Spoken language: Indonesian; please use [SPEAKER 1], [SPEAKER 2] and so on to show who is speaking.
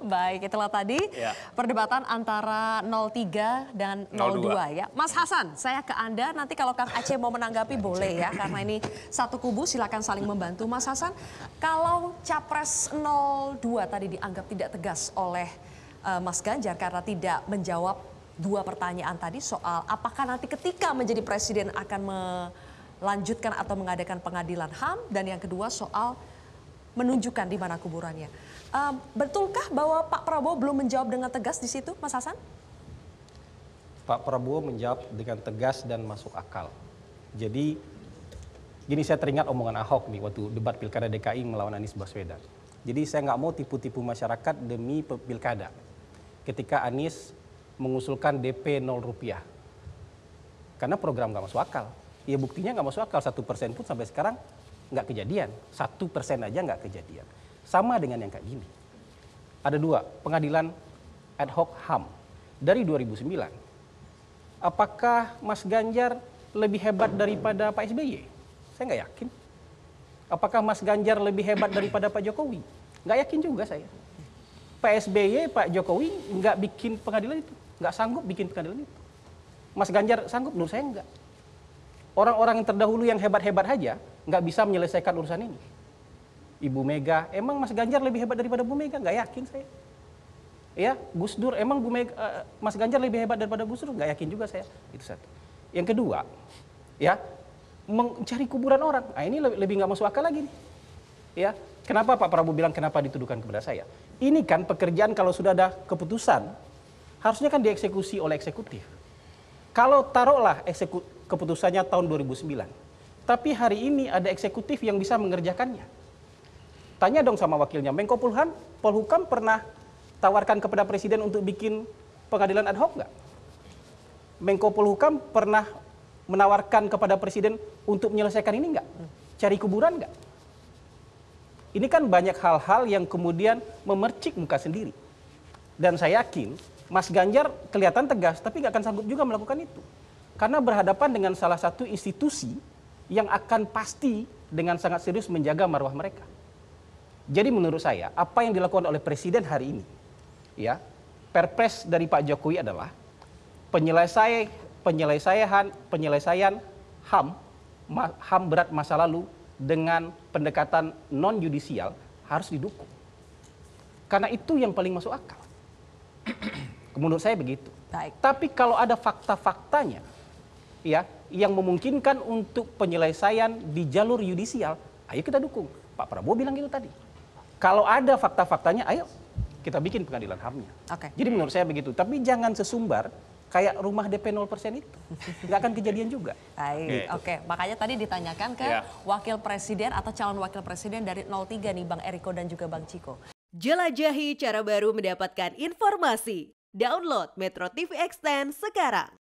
[SPEAKER 1] Baik, itulah tadi ya. perdebatan antara 03 dan 02, 02 ya. Mas Hasan, saya ke Anda nanti kalau Kang Aceh mau menanggapi boleh ya karena ini satu kubu silakan saling membantu. Mas Hasan, kalau Capres 02 tadi dianggap tidak tegas oleh uh, Mas Ganjar karena tidak menjawab dua pertanyaan tadi soal apakah nanti ketika menjadi presiden akan melanjutkan atau mengadakan pengadilan HAM dan yang kedua soal menunjukkan di mana kuburannya. Uh, betulkah bahwa Pak Prabowo belum menjawab dengan tegas di situ, Mas Hasan?
[SPEAKER 2] Pak Prabowo menjawab dengan tegas dan masuk akal. Jadi gini saya teringat omongan Ahok nih waktu debat pilkada DKI melawan Anies Baswedan. Jadi saya nggak mau tipu-tipu masyarakat demi pilkada. Ketika Anies mengusulkan DP 0 rupiah. Karena program nggak masuk akal. Ya buktinya nggak masuk akal, satu persen pun sampai sekarang nggak kejadian. Satu persen aja nggak kejadian. Sama dengan yang kayak gini. Ada dua, pengadilan ad hoc HAM dari 2009. Apakah Mas Ganjar lebih hebat daripada Pak SBY? Saya nggak yakin. Apakah Mas Ganjar lebih hebat daripada Pak Jokowi? Nggak yakin juga saya. Pak SBY, Pak Jokowi nggak bikin pengadilan itu. Nggak sanggup bikin pengadilan itu. Mas Ganjar sanggup, menurut saya nggak. Orang-orang yang terdahulu yang hebat-hebat aja nggak bisa menyelesaikan urusan ini. Ibu Mega, emang Mas Ganjar lebih hebat daripada Bu Mega? Gak yakin saya. Ya, Gus Dur, emang Bu Mega, eh, Mas Ganjar lebih hebat daripada Gus Dur? Gak yakin juga saya. Itu satu. Yang kedua, ya mencari kuburan orang. Nah, ini lebih gak masuk akal lagi nih. Ya, kenapa Pak Prabowo bilang kenapa dituduhkan kepada saya? Ini kan pekerjaan kalau sudah ada keputusan, harusnya kan dieksekusi oleh eksekutif. Kalau taruhlah eksekutif keputusannya tahun 2009. Tapi hari ini ada eksekutif yang bisa mengerjakannya. Tanya dong sama wakilnya, Menko Polhukam, Polhukam pernah tawarkan kepada Presiden untuk bikin pengadilan ad hoc nggak? Menko Polhukam pernah menawarkan kepada Presiden untuk menyelesaikan ini nggak? Cari kuburan nggak? Ini kan banyak hal-hal yang kemudian memercik muka sendiri. Dan saya yakin Mas Ganjar kelihatan tegas tapi nggak akan sanggup juga melakukan itu. Karena berhadapan dengan salah satu institusi yang akan pasti dengan sangat serius menjaga marwah mereka. Jadi menurut saya apa yang dilakukan oleh presiden hari ini ya perpres dari Pak Jokowi adalah penyelesaian penyelesaian penyelesaian HAM HAM berat masa lalu dengan pendekatan non yudisial harus didukung. Karena itu yang paling masuk akal. Menurut saya begitu. Baik. Tapi kalau ada fakta-faktanya ya yang memungkinkan untuk penyelesaian di jalur yudisial, ayo kita dukung. Pak Prabowo bilang gitu tadi. Kalau ada fakta-faktanya, ayo kita bikin pengadilan hamnya. Okay. Jadi menurut saya begitu. Tapi jangan sesumbar kayak rumah DP 0%
[SPEAKER 1] itu. Nggak akan kejadian juga. Baik, gitu. oke. Okay. Makanya tadi ditanyakan ke yeah. wakil presiden atau calon wakil presiden dari 03 nih Bang Eriko dan juga Bang Ciko. Jelajahi cara baru mendapatkan informasi. Download Metro TV Extend sekarang.